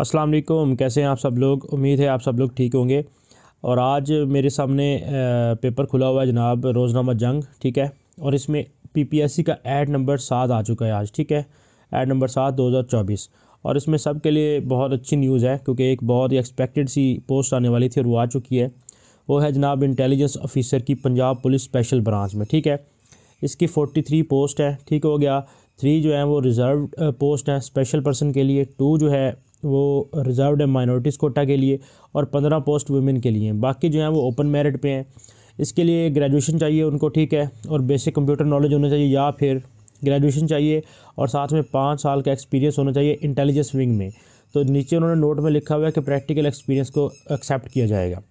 अस्सलाम वालेकुम कैसे हैं आप सब लोग उम्मीद है आप सब लोग ठीक होंगे और आज मेरे सामने पेपर खुला हुआ है जनाब रोज़नामा जंग ठीक है और इसमें पीपीएससी का एड नंबर सात आ चुका है आज ठीक है एड नंबर सात 2024 और इसमें सब के लिए बहुत अच्छी न्यूज़ है क्योंकि एक बहुत ही एक्सपेक्टेड सी पोस्ट आने वाली थी और वो आ चुकी है वो है जनाब इंटेलिजेंस ऑफिसर की पंजाब पुलिस स्पेशल ब्रांच में ठीक है इसकी फोर्टी थ्री पोस्ट है ठीक हो गया थ्री जो है वो रिज़र्व पोस्ट हैं स्पेशल पर्सन के लिए टू जो है वो रिज़र्व है माइनॉरिटीज़ कोटा के लिए और पंद्रह पोस्ट वुमेन के लिए बाकी जो हैं वो ओपन मेरिट पे हैं इसके लिए ग्रेजुएशन चाहिए उनको ठीक है और बेसिक कंप्यूटर नॉलेज होना चाहिए या फिर ग्रेजुएशन चाहिए और साथ में पाँच साल का एक्सपीरियंस होना चाहिए इंटेलिजेंस विंग में तो नीचे उन्होंने नोट में लिखा हुआ है कि प्रैक्टिकल एक्सपीरियंस को एक्सेप्ट किया जाएगा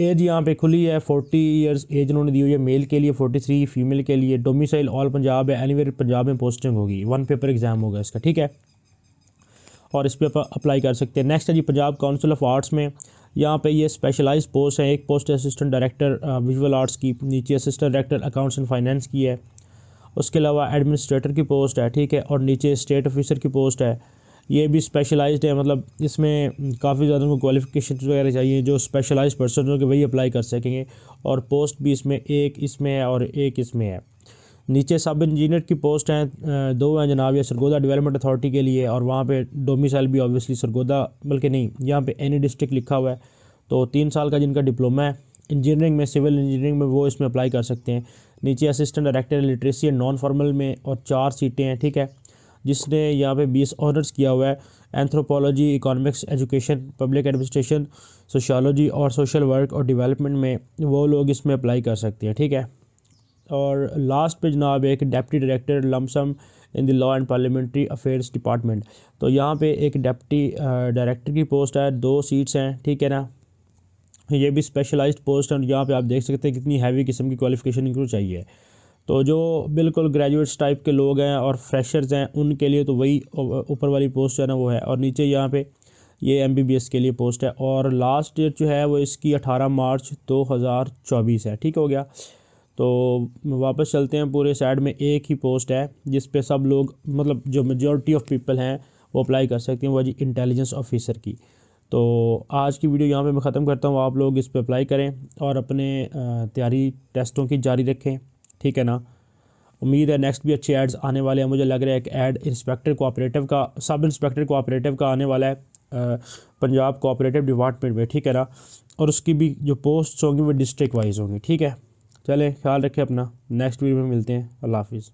एज यहाँ पे खुली है फोर्टी ईयर्स एज उन्होंने दी हुई है मेल के लिए फोर्टी थ्री फीमेल के लिए डोमिसाइल ऑल पंजाब है एनीवेयर पंजाब में पोस्टिंग होगी वन पेपर एग्जाम होगा इसका ठीक है और इस पर अप्लाई कर सकते हैं नेक्स्ट है G Punjab council of arts में यहाँ पे ये स्पेशलाइज पोस्ट है एक post assistant director visual arts की नीचे assistant director accounts and finance की है उसके अलावा एडमिनिस्ट्रेटर की पोस्ट है ठीक है और नीचे स्टेट ऑफिसर की पोस्ट है ये भी स्पेशलाइज है मतलब इसमें काफ़ी ज़्यादा उनको क्वालिफिकेशन वगैरह चाहिए जो स्पेशलाइज पर्सन हो वही अप्लाई कर सकेंगे और पोस्ट भी इसमें एक इसमें है और एक इसमें है नीचे सब इंजीनियर की पोस्ट हैं दो हैं जनाब ये सरगोदा डेवलपमेंट अथॉरिटी के लिए और वहाँ पे डोमिसाइल भी ऑब्वियसली सरगोदा बल्कि नहीं यहाँ पे एनी डिस्ट्रिक्ट e लिखा हुआ है तो तीन साल का जिनका डिप्लोमा है इंजीनियरिंग में सिविल इंजीनियरिंग में वो इसमें अप्लाई कर सकते हैं नीचे assistant director literacy and non formal में और चार सीटें हैं ठीक है जिसने यहाँ पे बी ऑनर्स किया हुआ है anthropology economics education public administration sociology और सोशल वर्क और डिवेलपमेंट में वो लोग इसमें अप्लाई कर सकते हैं ठीक है और लास्ट पे जनाब एक deputy director lump sum in the law and parliamentary affairs department तो यहाँ पे एक डेप्टी डायरेक्टर uh, की पोस्ट है दो सीट्स हैं ठीक है ना ये भी स्पेशलाइज्ड पोस्ट है और यहाँ पे आप देख सकते हैं कितनी हैवी किस्म की क्वालिफिकेशन इनको चाहिए तो जो बिल्कुल ग्रेजुएट्स टाइप के लोग हैं और फ्रेशर्स हैं उनके लिए तो वही uh, ऊपर वाली पोस्ट है ना वो है और नीचे यहाँ पे ये एम के लिए पोस्ट है और लास्ट डेट जो है वो इसकी अठारह मार्च चौबीस है ठीक हो गया तो वापस चलते हैं पूरे साइड में एक ही पोस्ट है जिस पे सब लोग मतलब जो मेजोरिटी ऑफ पीपल हैं वो अप्लाई कर सकते हैं वो जी इंटेलिजेंस ऑफिसर की तो आज की वीडियो यहाँ पे मैं ख़त्म करता हूँ आप लोग इस पर अप्लाई करें और अपने तैयारी टेस्टों की जारी रखें ठीक है ना उम्मीद है नेक्स्ट भी अच्छे एड्स आने वाले हैं मुझे लग रहा है एक ऐड इंस्पेक्टर कोऑपरेटिव का सब इंस्पेक्टर कोऑपरेटिव का आने वाला है पंजाब कोऑपरेटिव डिपार्टमेंट में ठीक है ना और उसकी भी जो पोस्ट होंगी वो डिस्ट्रिक्ट वाइज होंगी ठीक है चलें ख्याल रखें अपना नेक्स्ट वीडियो में मिलते हैं अल्लाह हाफिज़